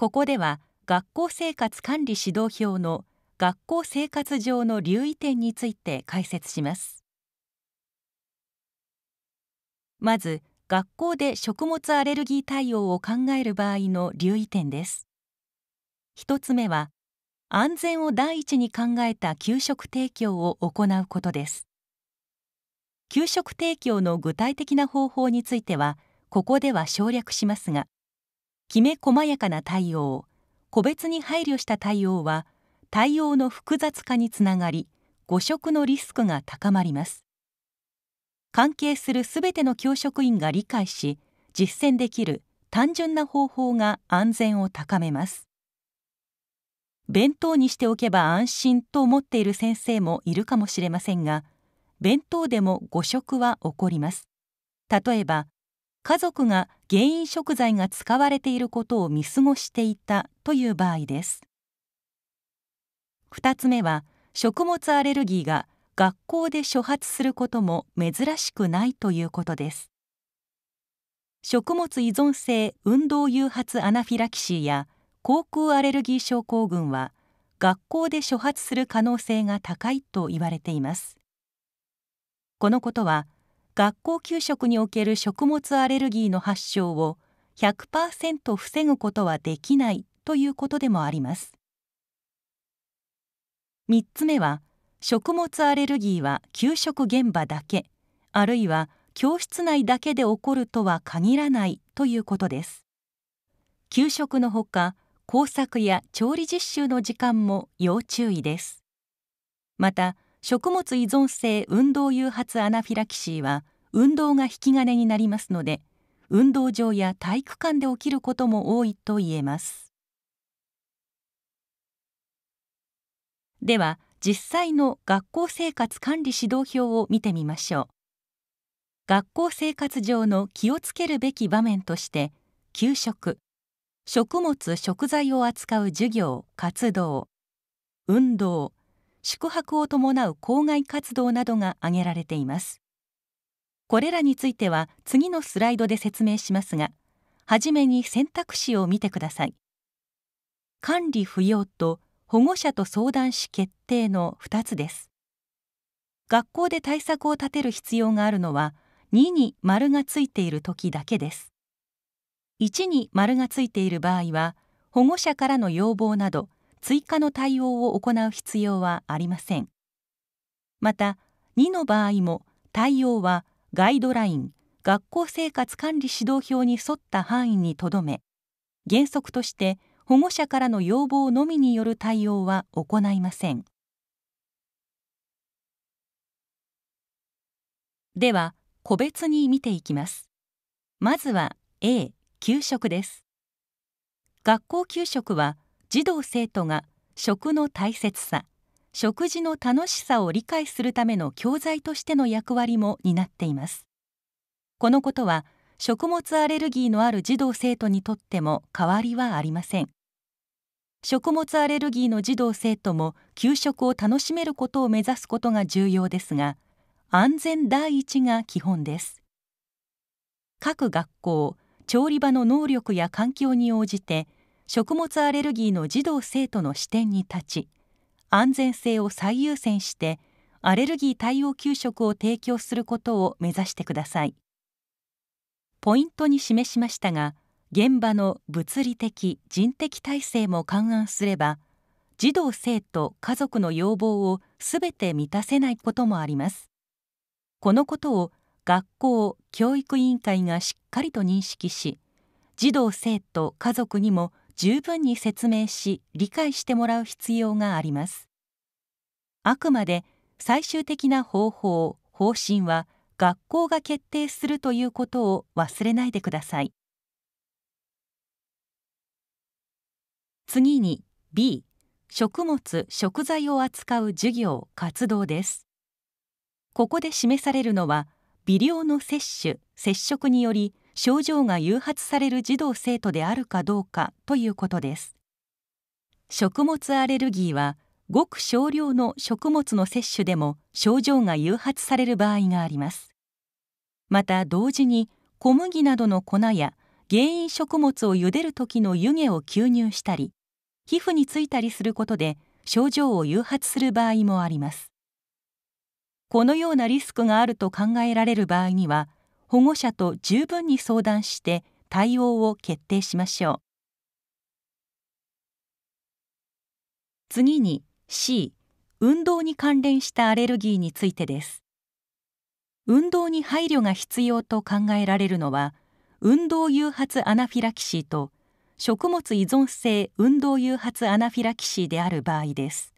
ここでは学校生活管理指導表の学校生活上の留意点について解説しますまず学校で食物アレルギー対応を考える場合の留意点です1つ目は安全を第一に考えた給食提供を行うことです給食提供の具体的な方法についてはここでは省略しますがきめ細やかな対応個別に配慮した対応は対応の複雑化につながり誤食のリスクが高まります関係するすべての教職員が理解し実践できる単純な方法が安全を高めます弁当にしておけば安心と思っている先生もいるかもしれませんが弁当でも誤食は起こります例えば家族が原因食材が使われていることを見過ごしていたという場合です2つ目は食物アレルギーが学校で初発することも珍しくないということです食物依存性運動誘発アナフィラキシーや口腔アレルギー症候群は学校で初発する可能性が高いと言われていますこのことは学校給食における食物アレルギーの発症を100%防ぐことはできないということでもあります3つ目は食物アレルギーは給食現場だけあるいは教室内だけで起こるとは限らないということです給食のほか工作や調理実習の時間も要注意ですまた食物依存性運動誘発アナフィラキシーは運動が引き金になりますので運動場や体育館で起きることも多いと言えますでは実際の学校生活管理指導表を見てみましょう学校生活上の気をつけるべき場面として給食食物食材を扱う授業活動運動宿泊を伴う郊外活動などが挙げられていますこれらについては次のスライドで説明しますがはじめに選択肢を見てください管理不要と保護者と相談し決定の2つです学校で対策を立てる必要があるのは2に丸がついている時だけです1に丸がついている場合は保護者からの要望など追加の対応を行う必要はありませんまた2の場合も対応はガイドライン学校生活管理指導表に沿った範囲にとどめ原則として保護者からの要望のみによる対応は行いませんでは個別に見ていきますまずは A 給食です学校給食は児童生徒が食の大切さ食事の楽しさを理解するための教材としての役割も担っていますこのことは食物アレルギーのある児童生徒にとっても変わりはありません食物アレルギーの児童生徒も給食を楽しめることを目指すことが重要ですが安全第一が基本です各学校調理場の能力や環境に応じて食物アレルギーの児童生徒の視点に立ち安全性を最優先してアレルギー対応給食を提供することを目指してくださいポイントに示しましたが現場の物理的人的体制も勘案すれば児童生徒家族の要望を全て満たせないこともありますこのことを学校教育委員会がしっかりと認識し児童生徒家族にも十分に説明し理解してもらう必要がありますあくまで最終的な方法方針は学校が決定するということを忘れないでください次に B 食物・食材を扱う授業・活動ですここで示されるのは微量の摂取・接触により症状が誘発される児童生徒であるかどうかということです食物アレルギーはごく少量の食物の摂取でも症状が誘発される場合がありますまた同時に小麦などの粉や原因食物を茹でる時の湯気を吸入したり皮膚についたりすることで症状を誘発する場合もありますこのようなリスクがあると考えられる場合には保護者と十分に相談して対応を決定しましょう次に C 運動に関連したアレルギーについてです運動に配慮が必要と考えられるのは運動誘発アナフィラキシーと食物依存性運動誘発アナフィラキシーである場合です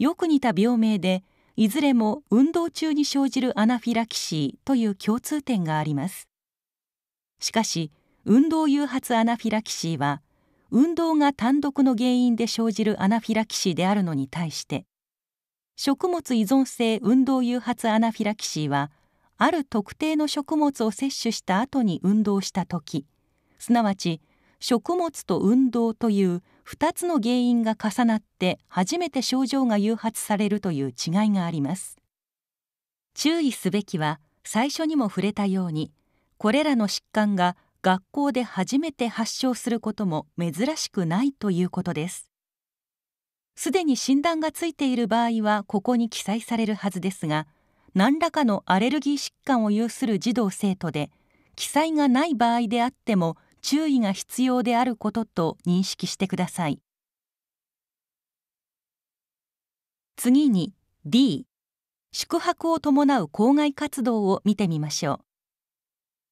よく似た病名でいずれも運動中に生じるアナフィラキシーという共通点がありますしかし運動誘発アナフィラキシーは運動が単独の原因で生じるアナフィラキシーであるのに対して食物依存性運動誘発アナフィラキシーはある特定の食物を摂取した後に運動した時すなわち食物と運動という2つの原因が重なって初めて症状が誘発されるという違いがあります注意すべきは最初にも触れたようにこれらの疾患が学校で初めて発症することも珍しくないということですすでに診断がついている場合はここに記載されるはずですが何らかのアレルギー疾患を有する児童生徒で記載がない場合であっても注意が必要であることと認識してください次に D 宿泊を伴う郊外活動を見てみましょう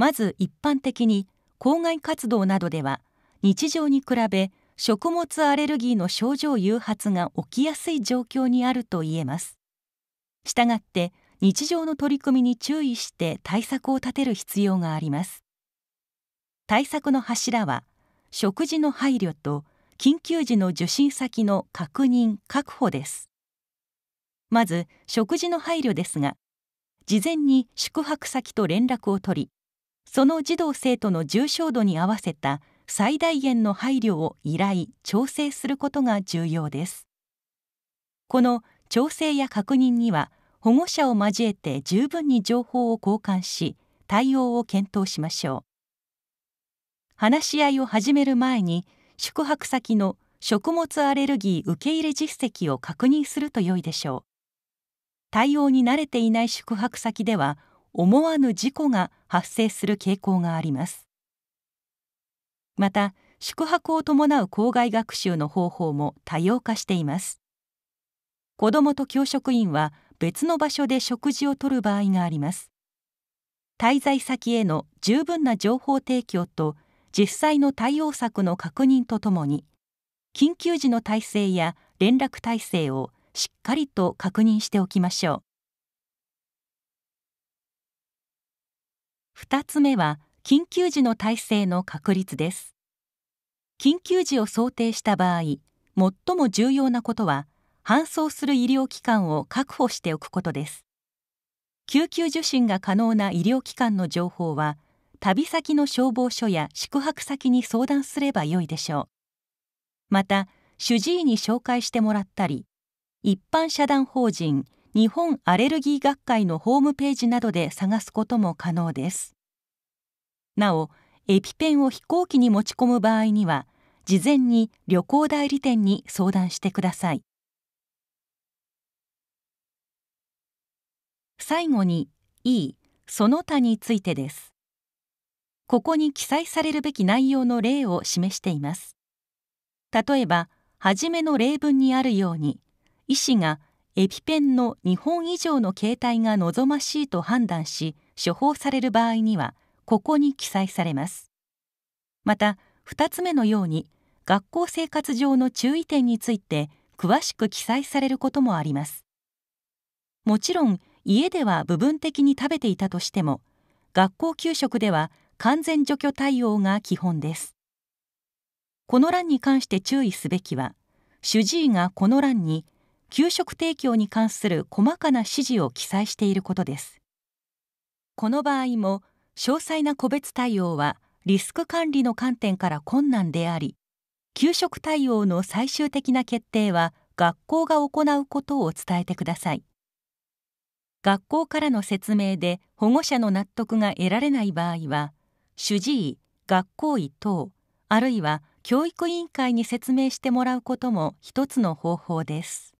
まず一般的に郊外活動などでは日常に比べ食物アレルギーの症状誘発が起きやすい状況にあると言えますしたがって日常の取り組みに注意して対策を立てる必要があります対策の柱は食事の配慮と緊急時の受診先の確認確保ですまず食事の配慮ですが事前に宿泊先と連絡を取りその児童生徒の重症度に合わせた最大限の配慮を依頼調整することが重要ですこの調整や確認には保護者を交えて十分に情報を交換し対応を検討しましょう話し合いを始める前に宿泊先の食物アレルギー受け入れ実績を確認すると良いでしょう対応に慣れていない宿泊先では思わぬ事故が発生する傾向がありますまた宿泊を伴う校外学習の方法も多様化しています子どもと教職員は別の場所で食事をとる場合があります滞在先への十分な情報提供と実際の対応策の確認とともに緊急時の体制や連絡体制をしっかりと確認しておきましょう2つ目は緊急時の体制の確立です緊急時を想定した場合最も重要なことは搬送する医療機関を確保しておくことです救急受診が可能な医療機関の情報は旅先の消防署や宿泊先に相談すればよいでしょうまた主治医に紹介してもらったり一般社団法人日本アレルギー学会のホームページなどで探すことも可能ですなおエピペンを飛行機に持ち込む場合には事前に旅行代理店に相談してください最後に E その他についてですここに記載されるべき内容の例を示しています例えば初めの例文にあるように医師がエピペンの2本以上の形態が望ましいと判断し処方される場合にはここに記載されますまた2つ目のように学校生活上の注意点について詳しく記載されることもありますもちろん家では部分的に食べていたとしても学校給食では完全除去対応が基本ですこの欄に関して注意すべきは主治医がこの欄に給食提供に関する細かな指示を記載していることですこの場合も詳細な個別対応はリスク管理の観点から困難であり給食対応の最終的な決定は学校が行うことを伝えてください学校からの説明で保護者の納得が得られない場合は主治医学校医等あるいは教育委員会に説明してもらうことも一つの方法です